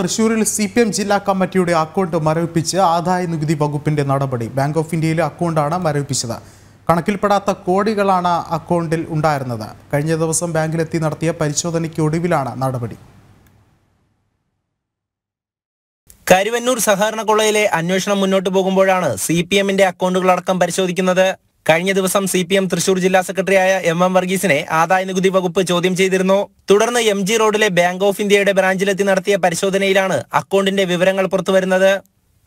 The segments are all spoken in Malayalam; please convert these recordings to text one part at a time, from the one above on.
തൃശൂരിൽ സി പി എം ജില്ലാ കമ്മിറ്റിയുടെ അക്കൗണ്ട് മരവിപ്പിച്ച് ആദായ നികുതി വകുപ്പിന്റെ നടപടി ബാങ്ക് ഓഫ് ഇന്ത്യയിലെ അക്കൗണ്ടാണ് മരവിപ്പിച്ചത് കണക്കിൽപ്പെടാത്ത കോടികളാണ് അക്കൗണ്ടിൽ ഉണ്ടായിരുന്നത് കഴിഞ്ഞ ദിവസം ബാങ്കിലെത്തി നടത്തിയ പരിശോധനയ്ക്കൊടുവിലാണ് നടപടി കരുവന്നൂർ സഹകരണ കൊള്ളയിലെ അന്വേഷണം മുന്നോട്ട് പോകുമ്പോഴാണ് സി പി എമ്മിന്റെ അക്കൗണ്ടുകളടക്കം പരിശോധിക്കുന്നത് കഴിഞ്ഞ ദിവസം സി പി എം തൃശൂർ ജില്ലാ സെക്രട്ടറിയായ എം എം വർഗീസിനെ നികുതി വകുപ്പ് ചോദ്യം ചെയ്തിരുന്നു തുടർന്ന് എം ജി റോഡിലെ ബാങ്ക് ഓഫ് ഇന്ത്യയുടെ ബ്രാഞ്ചിലെത്തി നടത്തിയ പരിശോധനയിലാണ് അക്കൗണ്ടിന്റെ വിവരങ്ങൾ പുറത്തുവരുന്നത്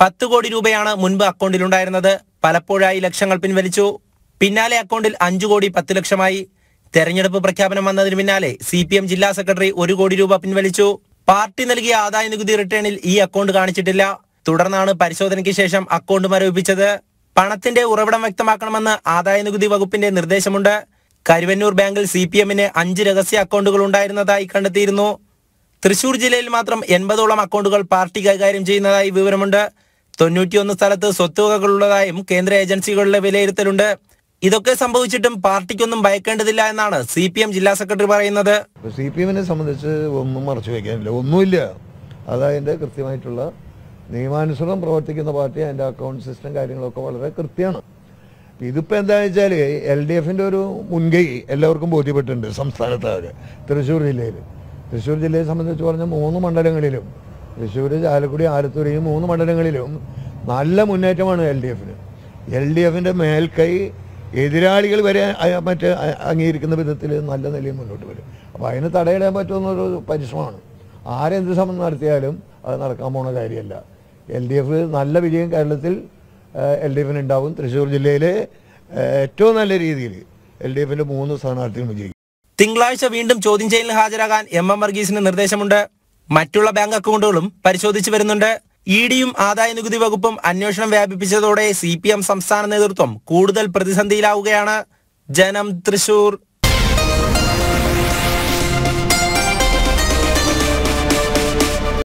പത്ത് കോടി രൂപയാണ് മുൻപ് അക്കൗണ്ടിലുണ്ടായിരുന്നത് പലപ്പോഴായി ലക്ഷങ്ങൾ പിൻവലിച്ചു പിന്നാലെ അക്കൗണ്ടിൽ അഞ്ചു കോടി പത്ത് ലക്ഷമായി തെരഞ്ഞെടുപ്പ് പ്രഖ്യാപനം വന്നതിന് പിന്നാലെ സി പി എം ജില്ലാ സെക്രട്ടറി ഒരു കോടി രൂപ പിൻവലിച്ചു പാർട്ടി നൽകിയ ആദായ നികുതി റിട്ടേണിൽ ഈ അക്കൗണ്ട് കാണിച്ചിട്ടില്ല തുടർന്നാണ് പരിശോധനയ്ക്ക് ശേഷം അക്കൗണ്ട് മരവിപ്പിച്ചത് പണത്തിന്റെ ഉറവിടം വ്യക്തമാക്കണമെന്ന് ആദായനികുതി വകുപ്പിന്റെ നിർദ്ദേശമുണ്ട് കരുവന്നൂർ ബാങ്കിൽ സി പി എമ്മിന് അഞ്ച് രഹസ്യ അക്കൗണ്ടുകൾ ഉണ്ടായിരുന്നതായി കണ്ടെത്തിയിരുന്നു തൃശൂർ ജില്ലയിൽ മാത്രം എൺപതോളം അക്കൗണ്ടുകൾ പാർട്ടി കൈകാര്യം ചെയ്യുന്നതായി വിവരമുണ്ട് തൊണ്ണൂറ്റിയൊന്ന് സ്ഥലത്ത് സ്വത്തുവകകളുള്ളതായും കേന്ദ്ര ഏജൻസികളുടെ വിലയിരുത്തലുണ്ട് ഇതൊക്കെ സംഭവിച്ചിട്ടും പാർട്ടിക്കൊന്നും ഭയക്കേണ്ടതില്ല എന്നാണ് സി പി എം ജില്ലാ സെക്രട്ടറി പറയുന്നത് സി പി എമ്മിനെ സംബന്ധിച്ച് ഒന്നും മറച്ചു വയ്ക്കാനില്ല ഒന്നുമില്ല അതായത് കൃത്യമായിട്ടുള്ള നിയമാനുസൃതം പ്രവർത്തിക്കുന്ന പാർട്ടി അതിൻ്റെ അക്കൗണ്ട് സിസ്റ്റം കാര്യങ്ങളൊക്കെ വളരെ കൃത്യമാണ് ഇതിപ്പോൾ എന്താണെന്ന് വെച്ചാൽ എൽ ഡി എഫിൻ്റെ ഒരു മുൻകൈ എല്ലാവർക്കും ബോധ്യപ്പെട്ടിട്ടുണ്ട് സംസ്ഥാനത്താകെ തൃശ്ശൂർ ജില്ലയിൽ തൃശ്ശൂർ ജില്ലയെ സംബന്ധിച്ച് പറഞ്ഞ മൂന്ന് മണ്ഡലങ്ങളിലും തൃശ്ശൂർ ചാലക്കുടി ആലത്തൂർ ഈ മൂന്ന് മണ്ഡലങ്ങളിലും നല്ല മുന്നേറ്റമാണ് എൽ ഡി എഫിന് എൽ ഡി എഫിൻ്റെ മേൽക്കൈ എതിരാളികൾ വരെ മറ്റ് അംഗീകരിക്കുന്ന വിധത്തിൽ നല്ല നിലയിൽ മുന്നോട്ട് വരും അപ്പോൾ അതിന് തടയിടാൻ പറ്റുമെന്നൊരു പരിശ്രമമാണ് ആരെന്ത് ശ്രമം നടത്തിയാലും അത് നടക്കാൻ പോണ കാര്യമല്ല എൽ ഡി എഫ് നല്ല വിജയം കേരളത്തിൽ എൽ ഡി എഫിന് ഉണ്ടാവും തൃശ്ശൂർ ജില്ലയിൽ ഏറ്റവും നല്ല രീതിയിൽ എൽ ഡി എഫിന്റെ മൂന്ന് സ്ഥാനാർത്ഥികൾ വിജയിക്കും തിങ്കളാഴ്ച വീണ്ടും ചോദ്യം ചെയ്യലിന് ഹാജരാകാൻ എം എം വർഗീസിന് നിർദ്ദേശമുണ്ട് മറ്റുള്ള ബാങ്ക് അക്കൗണ്ടുകളും പരിശോധിച്ചു വരുന്നുണ്ട് ഇ ഡിയും ആദായ നികുതി വകുപ്പും അന്വേഷണം വ്യാപിപ്പിച്ചതോടെ സി പി എം സംസ്ഥാന നേതൃത്വം കൂടുതൽ പ്രതിസന്ധിയിലാവുകയാണ് ജനം തൃശൂർ